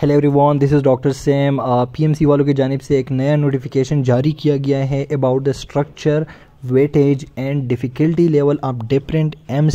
hello everyone this is doctor Sam PMC वालों की जानब से एक नया नोटिफिकेशन जारी किया गया है about the structure weightage and difficulty level of different M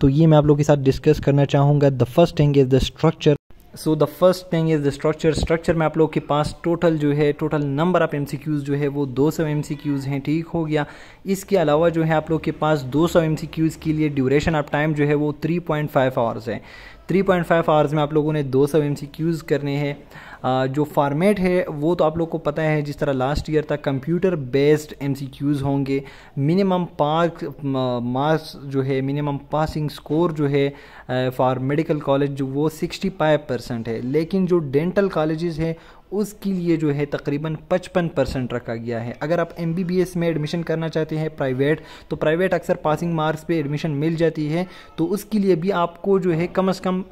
तो ये मैं आप लोगों के साथ डिस्कस करना चाहूँगा the first thing is the structure so the first thing is the structure structure में आप लोग के पास टोटल जो है टोटल नंबर ऑफ एम जो है वो 200 सौ एम हैं ठीक हो गया इसके अलावा जो है आप लोग के पास 200 सौ एम के लिए ड्यूरेशन ऑफ टाइम जो है वो 3.5 पॉइंट आवर्स है थ्री पॉइंट फाइव आवर्स में आप लोगों ने दो सौ एम सी क्यूज़ करने हैं जो फॉर्मेट है वो तो आप लोग को पता है जिस तरह लास्ट ईयर तक computer based M C Qs होंगे मिनिमम पास मार्क्स जो है मिनिमम पासिंग स्कोर जो है फॉर मेडिकल कॉलेज जो वो सिक्सटी फाइव परसेंट है लेकिन जो डेंटल कॉलेजेस हैं उसके लिए जो है तकरीबन 55 परसेंट रखा गया है अगर आप एम में एडमिशन करना चाहते हैं प्राइवेट तो प्राइवेट अक्सर पासिंग मार्क्स पे एडमिशन मिल जाती है तो उसके लिए भी आपको जो है कम अज़ कम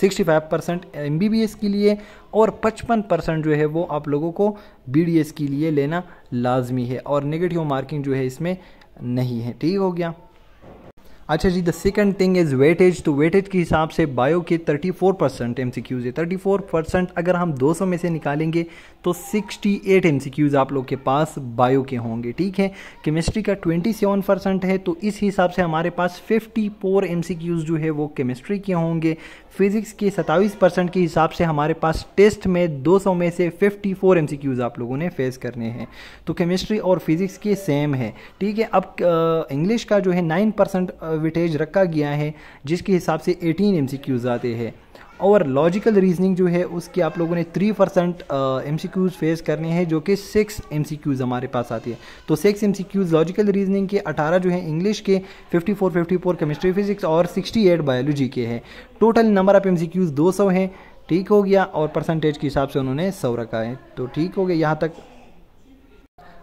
सिक्सटी फाइव परसेंट एम के लिए और पचपन परसेंट जो है वो आप लोगों को बी के लिए लेना लाजमी है और नेगेटिव मार्किंग जो है इसमें नहीं है ठीक हो गया अच्छा जी the second thing is weightage तो वेटेज के हिसाब से बायो के 34 परसेंट एम सी क्यूज़ है थर्टी फोर परसेंट अगर हम 200 में से निकालेंगे तो 68 एम सी क्यूज़ आप लोग के पास बायो के होंगे ठीक है केमिस्ट्री का 27 परसेंट है तो इस हिसाब से हमारे पास 54 एम सी क्यूज़ जो है वो केमिस्ट्री के होंगे फिज़िक्स के सताईस परसेंट के हिसाब से हमारे पास टेस्ट में 200 में से 54 एम सी क्यूज़ आप लोगों ने फेस करने हैं तो केमिस्ट्री और फिज़िक्स के सेम है ठीक है अब इंग्लिश का जो है नाइन परसेंट वेटेज रखा गया है जिसके हिसाब से 18 क्यूज आते हैं और लॉजिकल रीजनिंग जो है उसके आप लोगों ने थ्री परसेंट एम फेस करने हैं जो कि सिक्स एम हमारे पास आती है तो सिक्स एम लॉजिकल रीजनिंग के अठारह जो है इंग्लिश के fifty four fifty four chemistry physics और सिक्सटी एट बायोलॉजी के हैं total number of M C Qs दो सौ हैं ठीक हो गया और परसेंटेज के हिसाब से उन्होंने सौ रखा है तो ठीक हो गया यहाँ तक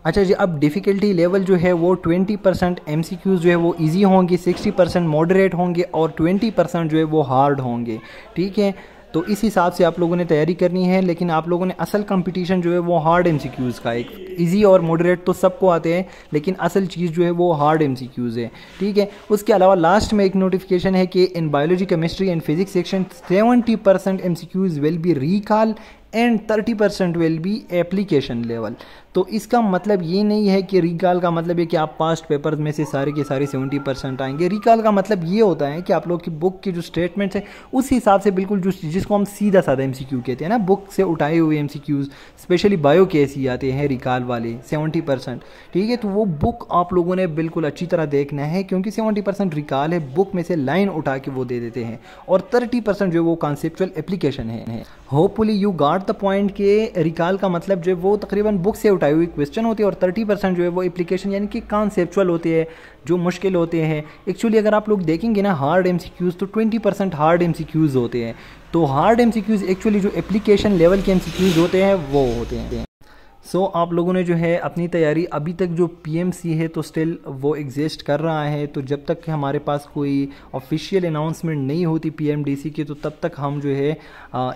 अच्छा जी अब डिफ़िकल्टी लेवल जो है वो 20 परसेंट एम जो है वो इजी होंगे 60 परसेंट मॉडरेट होंगे और 20 परसेंट जो है वो हार्ड होंगे ठीक है तो इस हिसाब से आप लोगों ने तैयारी करनी है लेकिन आप लोगों ने असल कंपटीशन जो है वो हार्ड एम का एक इजी और मॉडरेट तो सबको आते हैं लेकिन असल चीज़ जो है वो हार्ड एम है ठीक है उसके अलावा लास्ट में एक नोटिफिकेशन है कि in biology chemistry and physics section seventy percent M will be recall and 30 percent will be application level तो इसका मतलब ये नहीं है कि रिकॉल का मतलब ये कि आप पास्ट पेपर में से सारे के सारे 70 परसेंट आएंगे रिकॉल का मतलब ये होता है कि आप लोग की बुक की जो स्टेटमेंट्स है उस हिसाब से बिल्कुल जो जिसको हम सीधा साधा एम कहते हैं ना बुक से उठाए हुए एम स्पेशली बायो के ही आते हैं रिकॉल वाले सेवेंटी ठीक है तो वो बुक आप लोगों ने बिल्कुल अच्छी तरह देखना है क्योंकि सेवेंटी रिकॉल है बुक में से लाइन उठा के वो दे देते हैं और थर्टी जो वो कॉन्सेप्चुअल एप्लीकेशन है hopefully you got the point के रिकाल का मतलब जो है वो तकरीबन बुक से उठाई हुई क्वेश्चन होती है और थर्टी परसेंट जो है वो एप्लीकेशन यानी कि कॉन्सेप्चुअल होते हैं जो मुश्किल होते हैं एक्चुअली अगर आप लोग देखेंगे ना हार्ड एम तो ट्वेंटी परसेंट हार्ड एम होते हैं तो हार्ड एम एक्चुअली जो एप्लीकेशन लेवल के एम होते हैं वो होते हैं सो so, आप लोगों ने जो है अपनी तैयारी अभी तक जो पीएमसी है तो स्टिल वो एग्जिस्ट कर रहा है तो जब तक कि हमारे पास कोई ऑफिशियल अनाउंसमेंट नहीं होती पीएमडीसी की तो तब तक हम जो है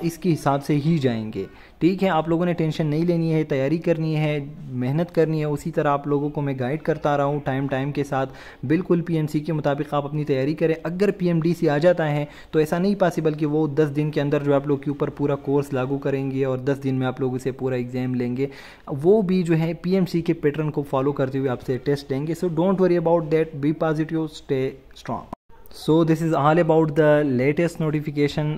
इसके हिसाब से ही जाएंगे ठीक है आप लोगों ने टेंशन नहीं लेनी है तैयारी करनी है मेहनत करनी है उसी तरह आप लोगों को मैं गाइड करता रहा हूँ टाइम टाइम के साथ बिल्कुल पी के मुताबिक आप अपनी तैयारी करें अगर पी आ जाता है तो ऐसा नहीं पॉसिबल कि वो दस दिन के अंदर जो आप लोग के ऊपर पूरा कोर्स लागू करेंगे और दस दिन में आप लोग उसे पूरा एग्ज़ाम लेंगे वो भी जो है पीएमसी के पैटर्न को फॉलो करते हुए आपसे टेस्ट देंगे so don't worry about that be positive stay strong so this is all about the latest notification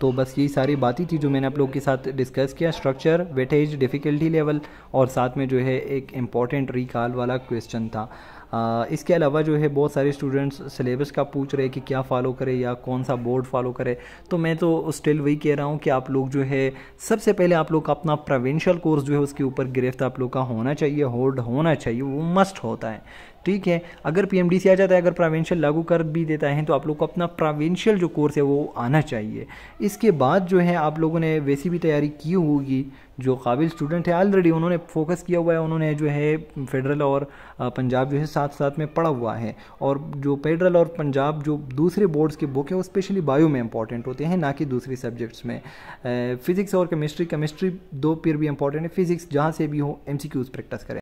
तो बस यही सारी बातें थी जो मैंने आप लोगों के साथ डिस्कस किया स्ट्रक्चर वेटेज डिफ़िकल्टी लेवल और साथ में जो है एक इम्पॉर्टेंट रिकॉल वाला क्वेश्चन था इसके अलावा जो है बहुत सारे स्टूडेंट्स सिलेबस का पूछ रहे कि क्या फ़ॉलो करें या कौन सा बोर्ड फॉलो करें तो मैं तो स्टिल वही कह रहा हूँ कि आप लोग जो है सबसे पहले आप लोग का अपना प्रोविंशियल कोर्स जो है उसके ऊपर गिरफ्त आप लोग का होना चाहिए होल्ड होना चाहिए वो मस्ट होता है ठीक है अगर पी आ जाता है अगर प्रोविंशियल लागू कर भी देता है तो आप लोग को अपना प्रावेंशियल जो कोर्स है वो आना चाहिए इसके बाद जो है आप लोगों ने वैसी भी तैयारी की होगी जो काबिल स्टूडेंट है ऑलरेडी उन्होंने फोकस किया हुआ है उन्होंने जो है फेडरल और पंजाब जो है साथ साथ में पढ़ा हुआ है और जो फेडरल और पंजाब जो दूसरे बोर्ड्स के बुक है वो स्पेशली बायो में इंपॉर्टेंट होते हैं ना कि दूसरे सब्जेक्ट्स में फिज़िक्स और केमिस्ट्री केमिस्ट्री दो पेयर भी इंपॉर्टेंट है फिज़िक्स जहाँ से भी हो एम प्रैक्टिस करें